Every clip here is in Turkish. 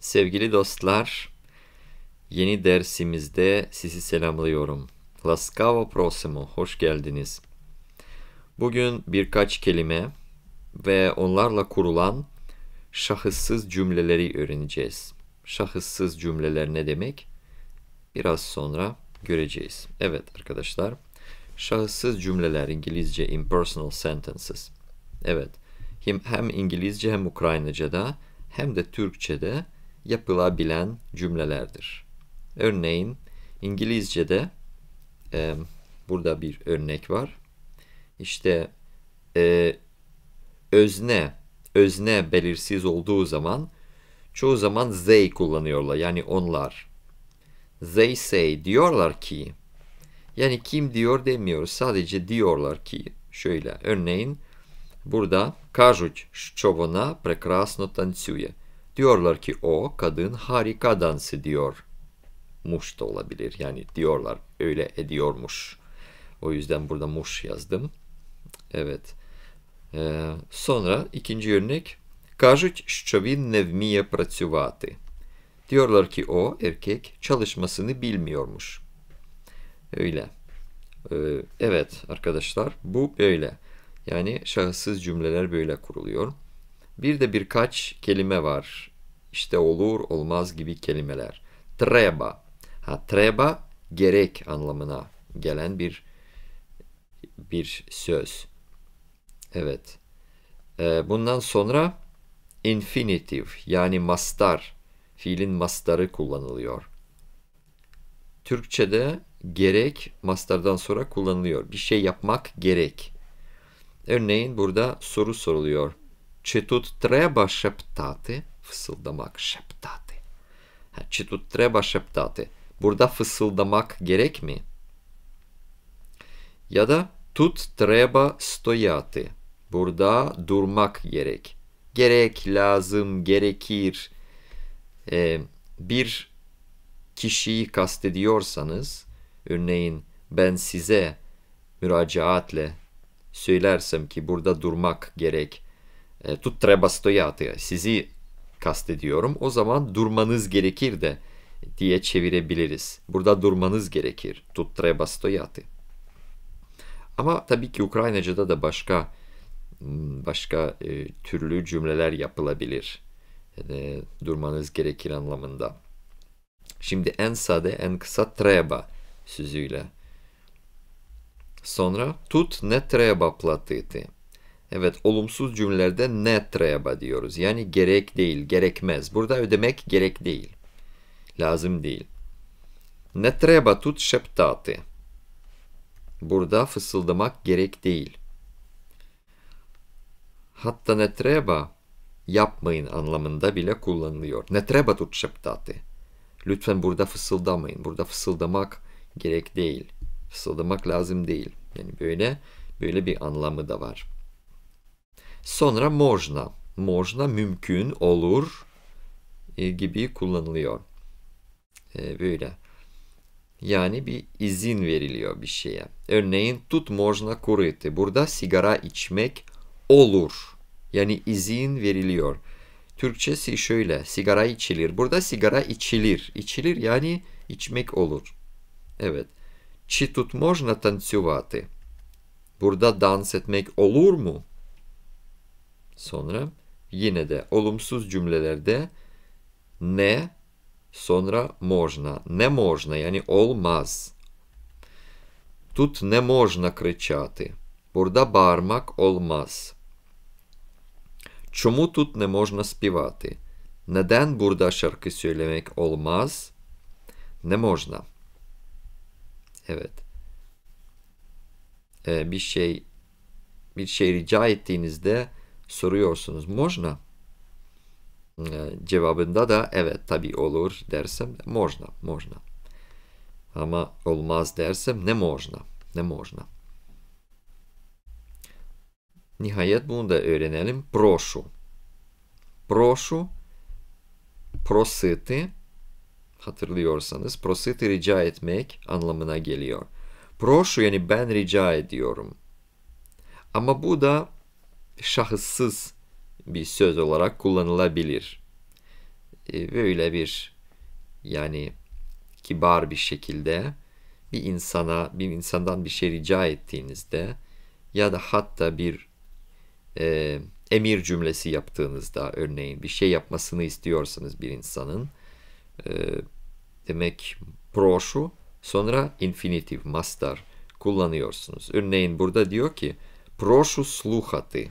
Sevgili dostlar, yeni dersimizde sizi selamlıyorum. Laskavo prosimo, hoş geldiniz. Bugün birkaç kelime ve onlarla kurulan şahıssız cümleleri öğreneceğiz. Şahıssız cümleler ne demek? Biraz sonra göreceğiz. Evet arkadaşlar, şahıssız cümleler İngilizce impersonal sentences. Evet, hem İngilizce hem Ukraynaca'da hem de Türkçe'de yapılabilen cümlelerdir. Örneğin İngilizce'de e, burada bir örnek var. İşte e, özne, özne belirsiz olduğu zaman çoğu zaman they kullanıyorlar. Yani onlar. They say diyorlar ki yani kim diyor demiyoruz. Sadece diyorlar ki şöyle örneğin burada кажуть, що вона прекрасно Diyorlar ki o kadın harika dans ediyor. Muş da olabilir yani diyorlar öyle ediyormuş. O yüzden burada muş yazdım. Evet. Ee, sonra ikinci örnek. Кажуть, що він не вміє працювати. Diyorlar ki o erkek çalışmasını bilmiyormuş. Öyle. Ee, evet arkadaşlar bu böyle. Yani şahıssız cümleler böyle kuruluyor. Bir de birkaç kelime var. İşte olur olmaz gibi kelimeler. Treba. Ha, treba gerek anlamına gelen bir bir söz. Evet. Ee, bundan sonra infinitif yani mastar fiilin mastarı kullanılıyor. Türkçe'de gerek mastardan sonra kullanılıyor. Bir şey yapmak gerek. Örneğin burada soru soruluyor. Чи тут треба шептати? Fısıldamak, şeptati. Ha, чи тут треба şeptati. Burada fısıldamak gerek mi? Ya da tut treba stoyati. Burada durmak gerek. Gerek, lazım, gerekir. Ee, bir kişiyi kastediyorsanız, örneğin ben size müracaatle söylersem ki burada durmak gerek, e, tut treba stojati. Sizi kastediyorum. O zaman durmanız gerekir de diye çevirebiliriz. Burada durmanız gerekir. Tut treba stojati. Ama tabii ki Ukraynaca'da da başka hmm, başka e, türlü cümleler yapılabilir. E, durmanız gerekir anlamında. Şimdi en sade, en kısa treba sözüyle. Sonra tut ne treba platiti. Evet olumsuz cümlelerde ne treba diyoruz. Yani gerek değil, gerekmez. Burada ödemek gerek değil. Lazım değil. Ne treba tut şeptati. Burada fısıldamak gerek değil. Hatta ne treba yapmayın anlamında bile kullanılıyor. Ne treba tut şeptati. Lütfen burada fısıldamayın. Burada fısıldamak gerek değil. Fısıldamak lazım değil. Yani böyle böyle bir anlamı da var. Sonra можно. Можно mümkün olur e, gibi kullanılıyor. E, böyle. Yani bir izin veriliyor bir şeye. Örneğin tut можно курить. Burada sigara içmek olur. Yani izin veriliyor. Türkçesi şöyle. Sigara içilir. Burada sigara içilir. İçilir yani içmek olur. Evet. Чи тут можно танцювати? Burada dans etmek olur mu? sonra yine de olumsuz cümlelerde ne sonra можно. ne можно yani olmaz. Тут ne можна кричати. Burada bağırmak olmaz. Чому тут не можна співати? Neden burada şarkı söylemek olmaz? Ne можна. Evet. Ee, bir şey bir şey rica ettiğinizde soruyorsunuz. Можно? Ee, cevabında da evet tabi olur dersem можно, можно. Ama olmaz dersem ne можно, ne можно. Nihayet bunu da öğrenelim. Прошу. Прошу. Prositi. Hatırlıyorsanız prositi rica etmek anlamına geliyor. Proшу yani ben rica ediyorum. Ama bu da şahıssız bir söz olarak kullanılabilir. E, böyle bir yani kibar bir şekilde bir insana, bir insandan bir şey rica ettiğinizde ya da hatta bir e, emir cümlesi yaptığınızda örneğin bir şey yapmasını istiyorsanız bir insanın e, demek proşu sonra infinitif, mastar kullanıyorsunuz. Örneğin burada diyor ki proşu sluhati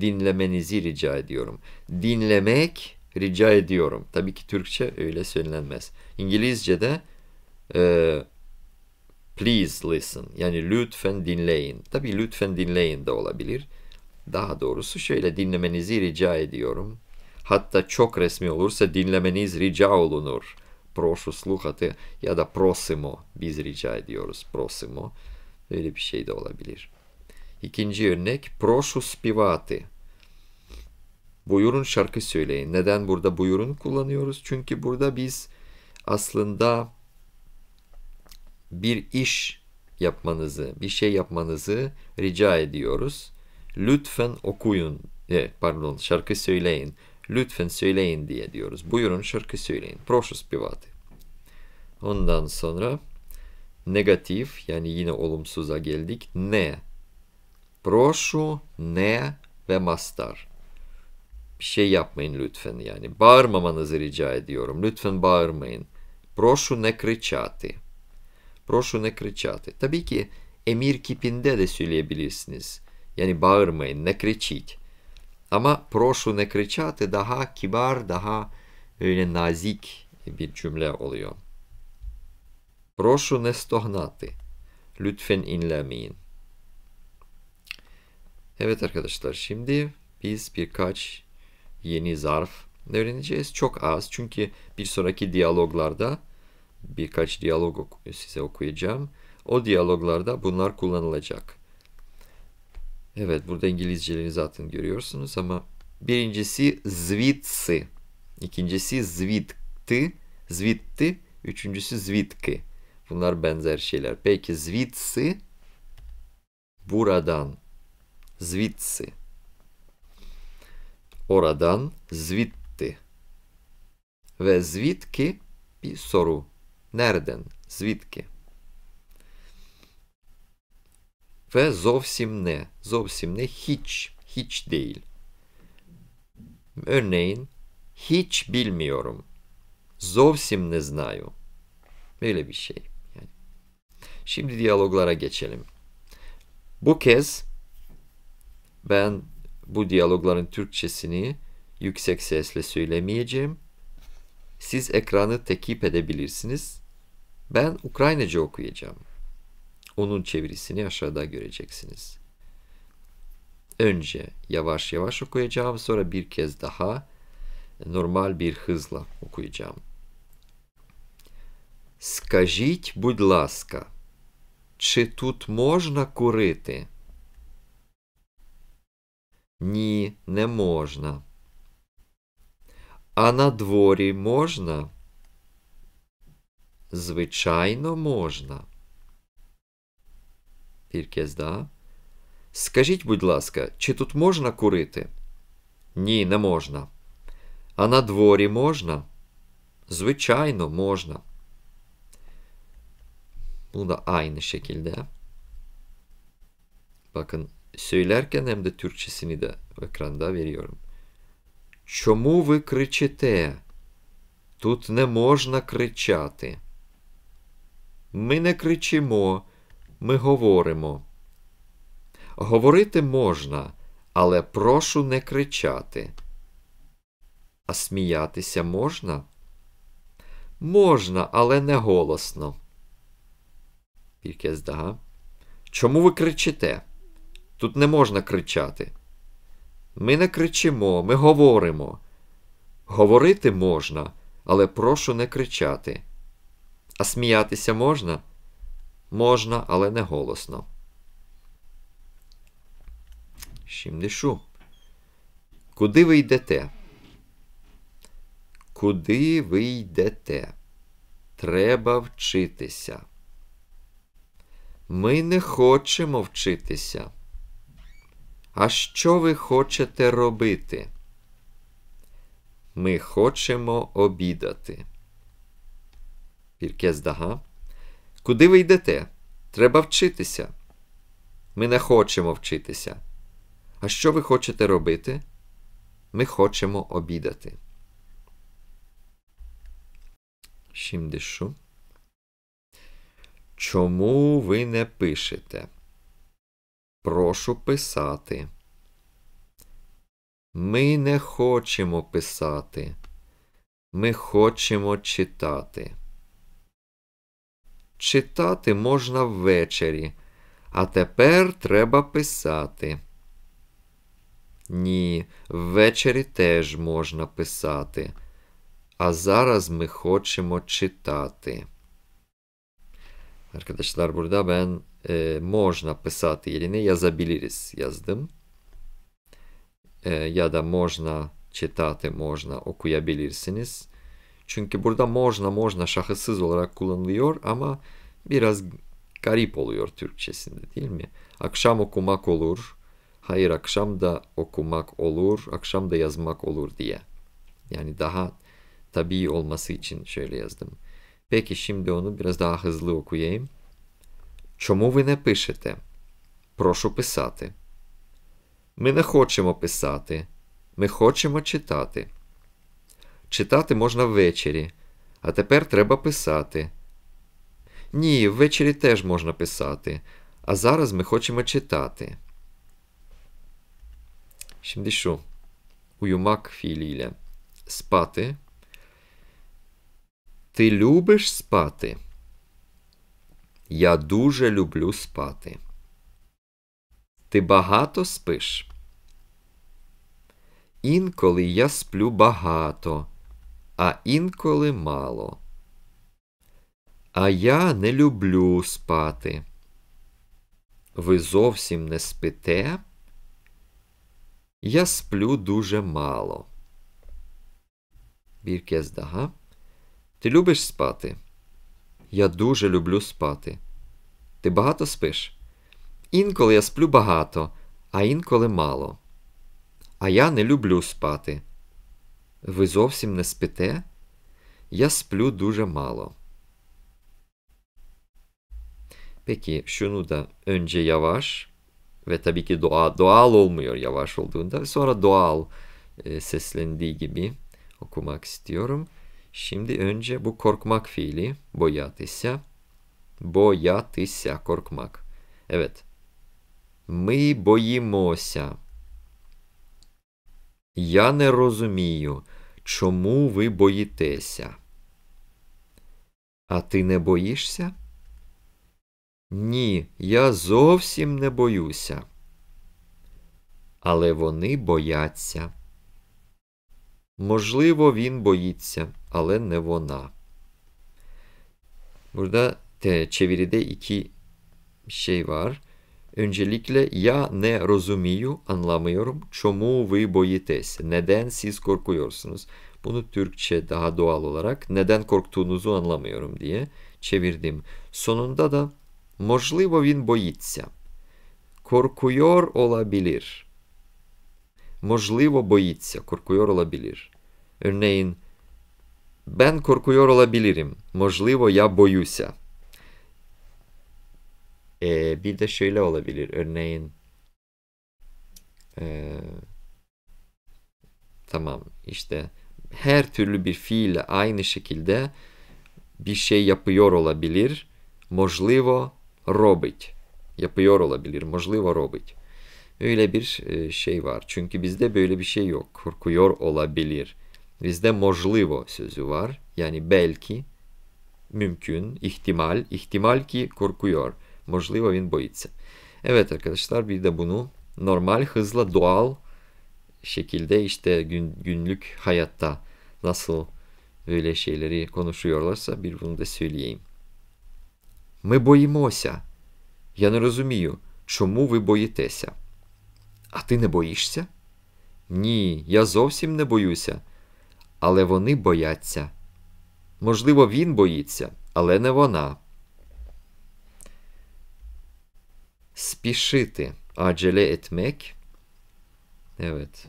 dinlemenizi rica ediyorum. Dinlemek rica ediyorum. Tabii ki Türkçe öyle söylenmez. İngilizce'de e, please listen yani lütfen dinleyin. Tabii lütfen dinleyin de olabilir. Daha doğrusu şöyle dinlemenizi rica ediyorum. Hatta çok resmi olursa dinlemeniz rica olunur. Прошу слухати ya da prosimo biz rica ediyoruz prosimo. öyle bir şey de olabilir. İkinci örnek proшу співати. Buyurun şarkı söyleyin. Neden burada buyurun kullanıyoruz? Çünkü burada biz aslında bir iş yapmanızı, bir şey yapmanızı rica ediyoruz. Lütfen okuyun, e, pardon şarkı söyleyin, lütfen söyleyin diye diyoruz. Buyurun şarkı söyleyin, proшу співати. Ondan sonra negatif yani yine olumsuza geldik. Ne? Proшу ne ve mastar. Bir şey yapmayın lütfen yani. Bağırmamanızı rica ediyorum. Lütfen bağırmayın. Proшу ne кричати. Proшу ne кричати. Tabii ki emir kipinde de söyleyebilirsiniz. Yani bağırmayın, ne кричить. Ama proшу ne кричати daha kibar, daha öyle nazik bir cümle oluyor. Прошу не стогнати. Lütfen inlemeyin. Evet arkadaşlar şimdi biz birkaç yeni zarf öğreneceğiz. Çok az çünkü bir sonraki diyaloglarda birkaç diyalog size okuyacağım. O diyaloglarda bunlar kullanılacak. Evet burada İngilizcelerini zaten görüyorsunuz ama birincisi zvitsi, ikincisi zvitti, zvitti, üçüncüsü zvitki. Bunlar benzer şeyler. Peki zvitsi buradan звідси. Oradan звідти. Ve звідки bir soru. Nereden? Звідки? Ve zovsim ne? Zovsim ne? Hiç. Hiç değil. Örneğin hiç bilmiyorum. Zovsim ne знаю. Böyle bir şey. Yani. Şimdi diyaloglara geçelim. Bu kez ben bu diyalogların Türkçesini yüksek sesle söylemeyeceğim. Siz ekranı tekip edebilirsiniz. Ben Ukraynaca okuyacağım. Onun çevirisini aşağıda göreceksiniz. Önce yavaş yavaş okuyacağım, sonra bir kez daha normal bir hızla okuyacağım. Скажіть, будь ласка, чи тут можна курити? Ні, не можна. А на дворі можна? Звичайно, можна. Тільки зда. Скажіть, будь ласка, чи тут можна курити? Ні, не можна. А на дворі можна? Звичайно, можна. Bunda aynı şekilde. Bakın söylerken hem de Türkçesini de ekranda veriyorum. Чому ви кричите? Тут не можна кричати. Ми не кричимо, ми говоримо. Говорити можна, але прошу не кричати. А сміятися можна? Можна, але не голосно. Bir kez Чому ви кричите? Тут не можна кричати. Ми не кричимо, ми говоримо. Говорити можна, але прошу не кричати. А сміятися можна? Можна, але не голосно. Чим Куди ви йдете? Куди ви йдете? Треба вчитися. Ми не хочемо вчитися. А що ви хочете робити? Ми хочемо обідати. Піркезда,га. Куди ви йдете? Треба вчитися. Ми не хочемо вчитися. А що ви хочете робити? Ми хочемо обідати. Шімдишу. Чому ви не пишете? Прошу писати. Ми не хочемо писати. Ми хочемо читати. Читати можна ввечері, а тепер треба писати. Ні, ввечері теж можна писати. А зараз ми хочемо читати. Arkadaşlar burada можно писать или не yazabiliriz yazdım. Ee, ya da можно читати, можно okuyabilirsiniz. Çünkü burada можно можно şahıssız olarak kullanılıyor ama biraz garip oluyor Türkçesinde değil mi? Akşam okumak olur. Hayır akşam da okumak olur, akşam da yazmak olur diye. Yani daha tabii olması için şöyle yazdım. Peki şimdi onu biraz daha hızlı okuyayım. Чому ви не пишете? Прошу писати. Ми не хочемо писати. Ми хочемо читати. Читати можна ввечері, а тепер треба писати. Ні, ввечері теж можна писати. А зараз ми хочемо читати. Şimdişu. Уюмак Філіля. Спати. Ти любиш спати? Я дуже люблю спати. Ти багато спиш? Інколи я сплю багато, а інколи мало. А я не люблю спати. Ви зовсім не спите? Я сплю дуже мало. Birkez daha. Ти любиш спати? Я дуже люблю спати. Ти багато спиш? Інколи я сплю багато, а інколи мало. А я не люблю спати. Ви зовсім не спите? Я сплю дуже мало. Peki şunu da önce yavaş ve tabii ki doğa, doğal olmuyor yavaş olduğunda sonra doğal e, seslendiği gibi okumak istiyorum. Şimdi önce bu korkmak fiili boyatися. Боятися korkmak. Evet. Ми боїмося. Я не розумію, чому ви боїтеся. А ти не боїшся? Ні, я зовсім не боюся. Але вони бояться. Можливо, він боїться. але не вона. Burada te, çeviride iki şey var. Öncelikle ya ne rozumiyu anlamıyorum. Çomu vı boyites. Neden siz korkuyorsunuz? Bunu Türkçe daha doğal olarak neden korktuğunuzu anlamıyorum diye çevirdim. Sonunda da можливо vin боїться. Korkuyor olabilir. Можливо боїться. Korkuyor olabilir. Örneğin ben korkuyor olabilirim. Можливо, я боюся. Ee, bir de şöyle olabilir. Örneğin ee, tamam işte her türlü bir fiille aynı şekilde bir şey yapıyor olabilir. Можливо, робить. Yapıyor olabilir. Можливо, робить. Öyle bir e, şey var. Çünkü bizde böyle bir şey yok. Korkuyor olabilir. Bizde mojlivo sözü var. Yani belki, mümkün, ihtimal. İhtimal ki korkuyor. Mojlivo він боїться. Evet arkadaşlar bir de bunu normal hızla doğal şekilde işte gün, günlük hayatta nasıl öyle şeyleri konuşuyorlarsa bir bunu da söyleyeyim. Ми боїмося. Я не розумію, чому ви боїтеся. А ти не боїшся? Ні, я зовсім не боюся але вони бояться. Можливо, він боїться, але не вона. Спішити acele etmek. Evet.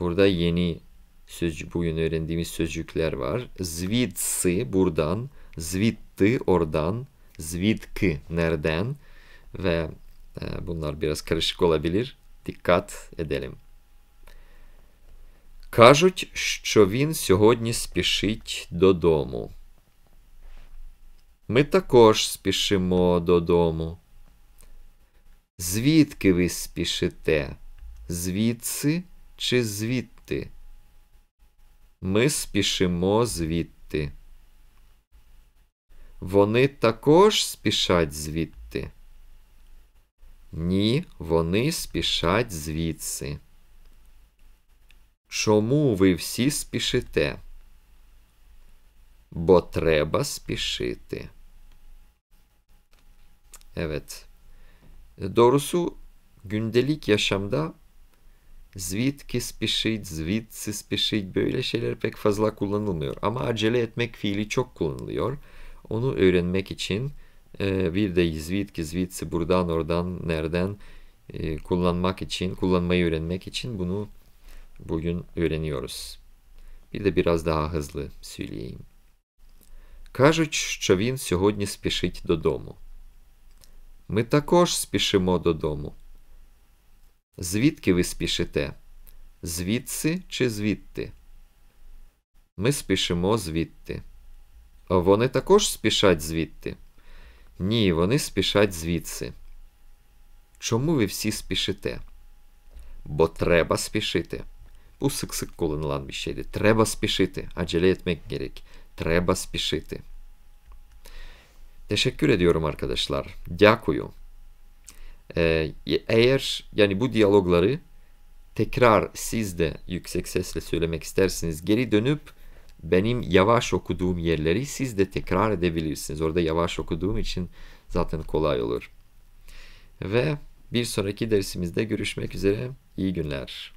Burada yeni sözcük bugün öğrendiğimiz sözcükler var. Zvitsi buradan, zvitti oradan, zvitki nereden ve e, bunlar biraz karışık olabilir. Dikkat edelim. Кажуть, що він сьогодні спішить додому. Ми також спішимо додому. Звідки ви спішите? Звідси чи звідти? Ми спішимо звідти. Вони також спішать звідти? Ні, вони спішать звідси. Чому ви всі спішите? Бо треба spişiti. Evet. Doğrusu gündelik yaşamda Zwitki spişit, zwitsi spişit böyle şeyler pek fazla kullanılmıyor. Ama acele etmek fiili çok kullanılıyor. Onu öğrenmek için e, bir de zwitki, zwitsi buradan oradan nereden e, kullanmak için, kullanmayı öğrenmek için bunu Bugün öğreniyoruz. Bir de biraz daha hızlı söyleyeyim. Кажуть, що він сьогодні спішить додому. Ми також спішимо додому. Звідки ви спішите? Звідси чи звідти? Ми спішимо звідти. А Вони також спішать звідти? Ні, вони спішать звідси. Чому ви всі спішите? Бо треба спішити. Bu sık sık kullanılan bir şeydi. Treba spişiti. Acele etmek gerek. Treba spişiti. Teşekkür ediyorum arkadaşlar. Дякую. Ee, eğer yani bu diyalogları tekrar siz de yüksek sesle söylemek isterseniz geri dönüp benim yavaş okuduğum yerleri siz de tekrar edebilirsiniz. Orada yavaş okuduğum için zaten kolay olur. Ve bir sonraki dersimizde görüşmek üzere. İyi günler.